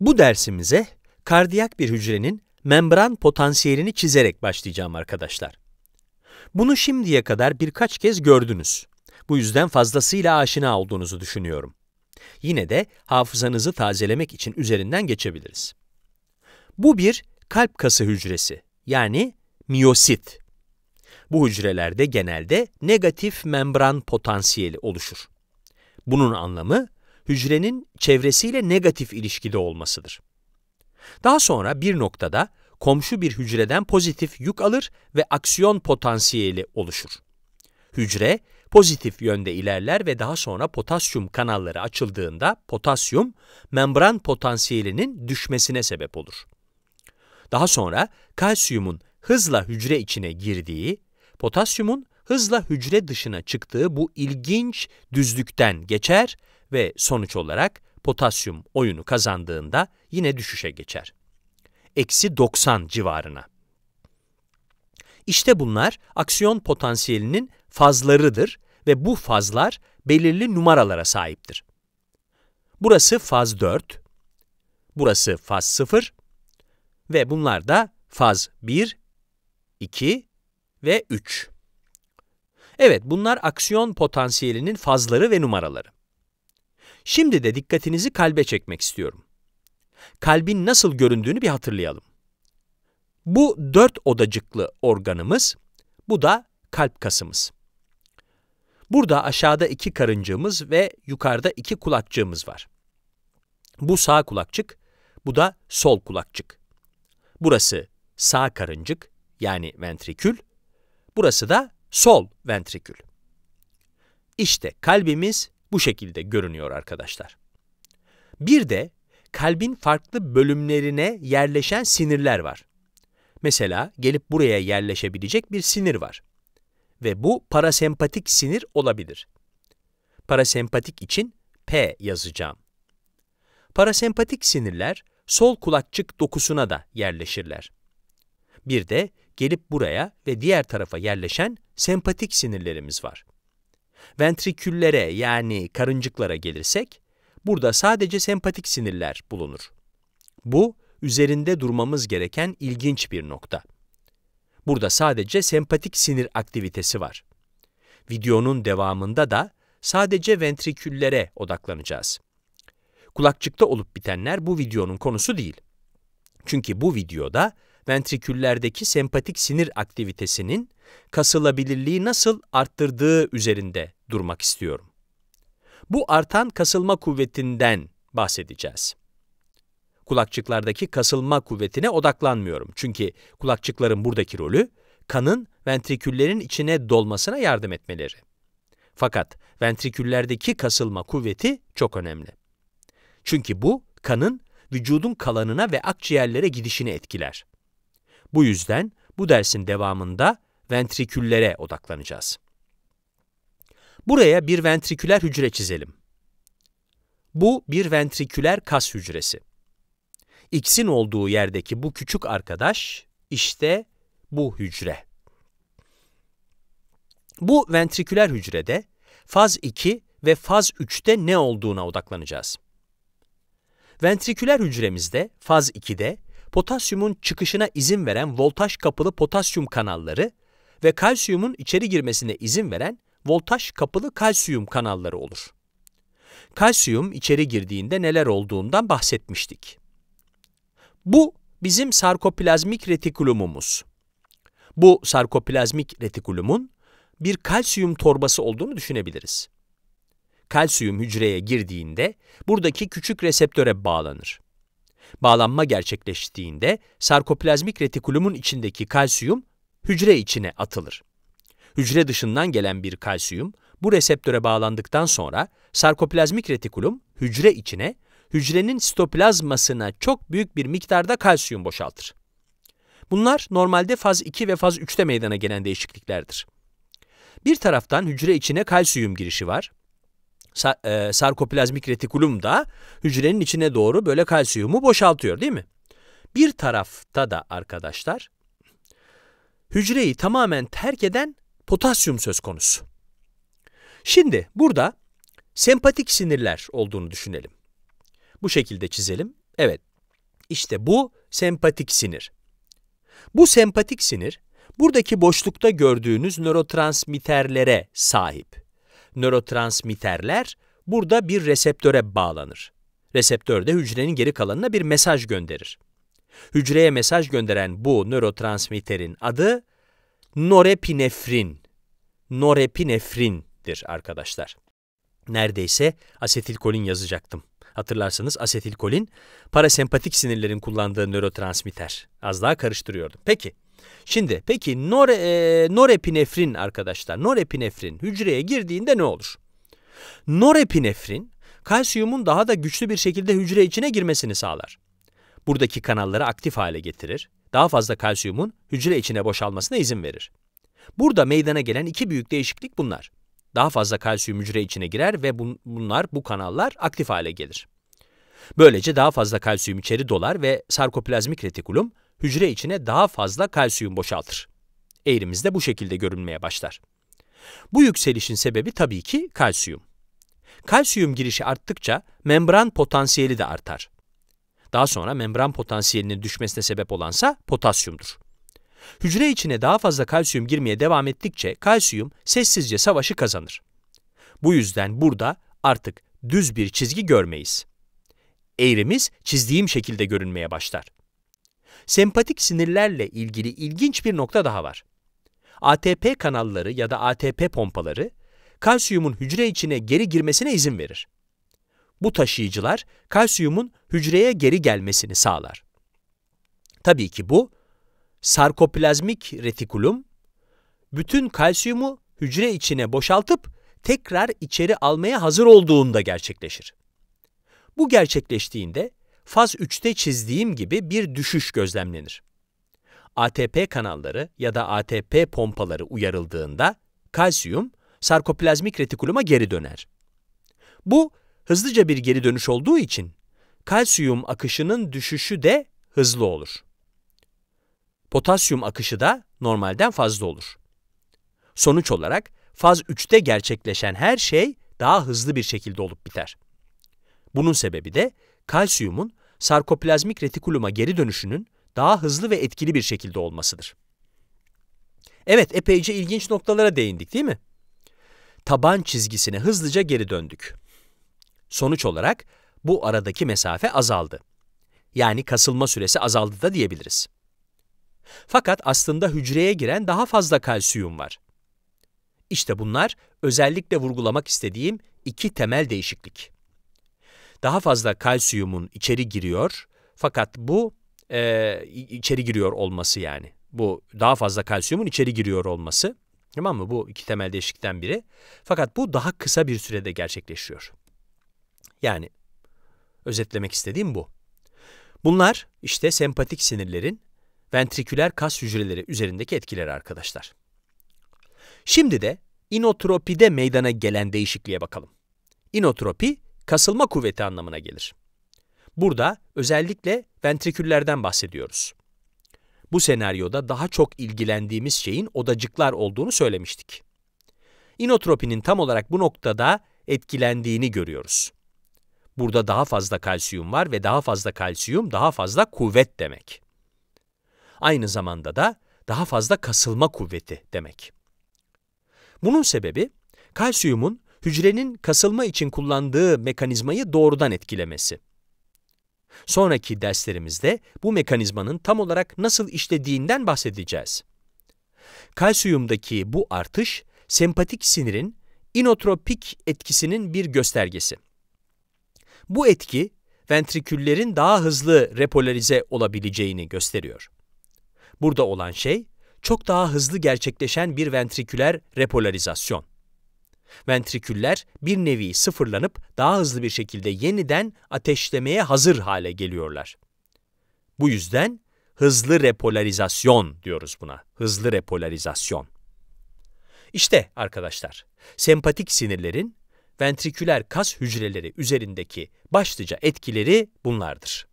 Bu dersimize kardiyak bir hücrenin membran potansiyelini çizerek başlayacağım arkadaşlar. Bunu şimdiye kadar birkaç kez gördünüz. Bu yüzden fazlasıyla aşina olduğunuzu düşünüyorum. Yine de hafızanızı tazelemek için üzerinden geçebiliriz. Bu bir kalp kası hücresi yani miyosit. Bu hücrelerde genelde negatif membran potansiyeli oluşur. Bunun anlamı hücrenin çevresiyle negatif ilişkide olmasıdır. Daha sonra bir noktada komşu bir hücreden pozitif yük alır ve aksiyon potansiyeli oluşur. Hücre pozitif yönde ilerler ve daha sonra potasyum kanalları açıldığında potasyum membran potansiyelinin düşmesine sebep olur. Daha sonra kalsiyumun hızla hücre içine girdiği, potasyumun hızla hücre dışına çıktığı bu ilginç düzlükten geçer ve sonuç olarak potasyum oyunu kazandığında yine düşüşe geçer. Eksi 90 civarına. İşte bunlar aksiyon potansiyelinin fazlarıdır ve bu fazlar belirli numaralara sahiptir. Burası faz 4, burası faz 0 ve bunlar da faz 1, 2 ve 3. Evet, bunlar aksiyon potansiyelinin fazları ve numaraları. Şimdi de dikkatinizi kalbe çekmek istiyorum. Kalbin nasıl göründüğünü bir hatırlayalım. Bu dört odacıklı organımız, bu da kalp kasımız. Burada aşağıda iki karıncığımız ve yukarıda iki kulakçığımız var. Bu sağ kulakçık, bu da sol kulakçık. Burası sağ karıncık yani ventrikül, burası da sol ventrikül. İşte kalbimiz bu şekilde görünüyor arkadaşlar. Bir de kalbin farklı bölümlerine yerleşen sinirler var. Mesela gelip buraya yerleşebilecek bir sinir var. Ve bu parasempatik sinir olabilir. Parasempatik için P yazacağım. Parasempatik sinirler sol kulakçık dokusuna da yerleşirler. Bir de gelip buraya ve diğer tarafa yerleşen sempatik sinirlerimiz var. Ventriküllere yani karıncıklara gelirsek, burada sadece sempatik sinirler bulunur. Bu, üzerinde durmamız gereken ilginç bir nokta. Burada sadece sempatik sinir aktivitesi var. Videonun devamında da sadece ventriküllere odaklanacağız. Kulakçıkta olup bitenler bu videonun konusu değil. Çünkü bu videoda ventriküllerdeki sempatik sinir aktivitesinin kasılabilirliği nasıl arttırdığı üzerinde durmak istiyorum. Bu artan kasılma kuvvetinden bahsedeceğiz. Kulakçıklardaki kasılma kuvvetine odaklanmıyorum. Çünkü kulakçıkların buradaki rolü, kanın ventriküllerin içine dolmasına yardım etmeleri. Fakat ventriküllerdeki kasılma kuvveti çok önemli. Çünkü bu, kanın vücudun kalanına ve akciğerlere gidişini etkiler. Bu yüzden bu dersin devamında ventriküllere odaklanacağız. Buraya bir ventriküler hücre çizelim. Bu bir ventriküler kas hücresi. X'in olduğu yerdeki bu küçük arkadaş, işte bu hücre. Bu ventriküler hücrede faz 2 ve faz 3'te ne olduğuna odaklanacağız. Ventriküler hücremizde faz 2'de potasyumun çıkışına izin veren voltaj kapılı potasyum kanalları ve kalsiyumun içeri girmesine izin veren voltaj kapılı kalsiyum kanalları olur. Kalsiyum içeri girdiğinde neler olduğundan bahsetmiştik. Bu bizim sarkoplazmik retikulumumuz. Bu sarkoplazmik retikulumun bir kalsiyum torbası olduğunu düşünebiliriz. Kalsiyum hücreye girdiğinde buradaki küçük reseptöre bağlanır. Bağlanma gerçekleştiğinde sarkoplazmik retikulumun içindeki kalsiyum hücre içine atılır hücre dışından gelen bir kalsiyum bu reseptöre bağlandıktan sonra sarkoplazmik retikulum hücre içine, hücrenin sitoplazmasına çok büyük bir miktarda kalsiyum boşaltır. Bunlar normalde faz 2 ve faz 3'te meydana gelen değişikliklerdir. Bir taraftan hücre içine kalsiyum girişi var. Sa e, sarkoplazmik retikulum da hücrenin içine doğru böyle kalsiyumu boşaltıyor değil mi? Bir tarafta da arkadaşlar hücreyi tamamen terk eden potasyum söz konusu. Şimdi burada sempatik sinirler olduğunu düşünelim. Bu şekilde çizelim. Evet, işte bu sempatik sinir. Bu sempatik sinir, buradaki boşlukta gördüğünüz nörotransmitterlere sahip. Nörotransmitterler burada bir reseptöre bağlanır. Reseptör de hücrenin geri kalanına bir mesaj gönderir. Hücreye mesaj gönderen bu nörotransmitterin adı norepinefrin. Norepinefrindir arkadaşlar. Neredeyse asetilkolin yazacaktım. Hatırlarsanız asetilkolin parasempatik sinirlerin kullandığı nörotransmitter. Az daha karıştırıyordum. Peki. Şimdi peki nore, e, norepinefrin arkadaşlar. Norepinefrin hücreye girdiğinde ne olur? Norepinefrin kalsiyumun daha da güçlü bir şekilde hücre içine girmesini sağlar. Buradaki kanalları aktif hale getirir daha fazla kalsiyumun hücre içine boşalmasına izin verir. Burada meydana gelen iki büyük değişiklik bunlar. Daha fazla kalsiyum hücre içine girer ve bun bunlar, bu kanallar aktif hale gelir. Böylece daha fazla kalsiyum içeri dolar ve sarkoplazmik retikulum hücre içine daha fazla kalsiyum boşaltır. Eğrimiz de bu şekilde görünmeye başlar. Bu yükselişin sebebi tabii ki kalsiyum. Kalsiyum girişi arttıkça membran potansiyeli de artar. Daha sonra membran potansiyelinin düşmesine sebep olansa potasyumdur. Hücre içine daha fazla kalsiyum girmeye devam ettikçe kalsiyum sessizce savaşı kazanır. Bu yüzden burada artık düz bir çizgi görmeyiz. Eğrimiz çizdiğim şekilde görünmeye başlar. Sempatik sinirlerle ilgili ilginç bir nokta daha var. ATP kanalları ya da ATP pompaları kalsiyumun hücre içine geri girmesine izin verir. Bu taşıyıcılar kalsiyumun hücreye geri gelmesini sağlar. Tabii ki bu sarkoplazmik retikulum bütün kalsiyumu hücre içine boşaltıp tekrar içeri almaya hazır olduğunda gerçekleşir. Bu gerçekleştiğinde faz 3'te çizdiğim gibi bir düşüş gözlemlenir. ATP kanalları ya da ATP pompaları uyarıldığında kalsiyum sarkoplazmik retikuluma geri döner. Bu hızlıca bir geri dönüş olduğu için kalsiyum akışının düşüşü de hızlı olur. Potasyum akışı da normalden fazla olur. Sonuç olarak faz 3'te gerçekleşen her şey daha hızlı bir şekilde olup biter. Bunun sebebi de kalsiyumun sarkoplazmik retikuluma geri dönüşünün daha hızlı ve etkili bir şekilde olmasıdır. Evet, epeyce ilginç noktalara değindik değil mi? Taban çizgisine hızlıca geri döndük. Sonuç olarak bu aradaki mesafe azaldı. Yani kasılma süresi azaldı da diyebiliriz. Fakat aslında hücreye giren daha fazla kalsiyum var. İşte bunlar özellikle vurgulamak istediğim iki temel değişiklik. Daha fazla kalsiyumun içeri giriyor fakat bu e, içeri giriyor olması yani. Bu daha fazla kalsiyumun içeri giriyor olması. Tamam mı? Bu iki temel değişiklikten biri. Fakat bu daha kısa bir sürede gerçekleşiyor. Yani özetlemek istediğim bu. Bunlar işte sempatik sinirlerin ventriküler kas hücreleri üzerindeki etkileri arkadaşlar. Şimdi de inotropide meydana gelen değişikliğe bakalım. İnotropi kasılma kuvveti anlamına gelir. Burada özellikle ventriküllerden bahsediyoruz. Bu senaryoda daha çok ilgilendiğimiz şeyin odacıklar olduğunu söylemiştik. İnotropinin tam olarak bu noktada etkilendiğini görüyoruz. Burada daha fazla kalsiyum var ve daha fazla kalsiyum daha fazla kuvvet demek. Aynı zamanda da daha fazla kasılma kuvveti demek. Bunun sebebi kalsiyumun hücrenin kasılma için kullandığı mekanizmayı doğrudan etkilemesi. Sonraki derslerimizde bu mekanizmanın tam olarak nasıl işlediğinden bahsedeceğiz. Kalsiyumdaki bu artış, sempatik sinirin inotropik etkisinin bir göstergesi. Bu etki ventriküllerin daha hızlı repolarize olabileceğini gösteriyor. Burada olan şey çok daha hızlı gerçekleşen bir ventriküler repolarizasyon. Ventriküller bir nevi sıfırlanıp daha hızlı bir şekilde yeniden ateşlemeye hazır hale geliyorlar. Bu yüzden hızlı repolarizasyon diyoruz buna. Hızlı repolarizasyon. İşte arkadaşlar, sempatik sinirlerin ventriküler kas hücreleri üzerindeki başlıca etkileri bunlardır.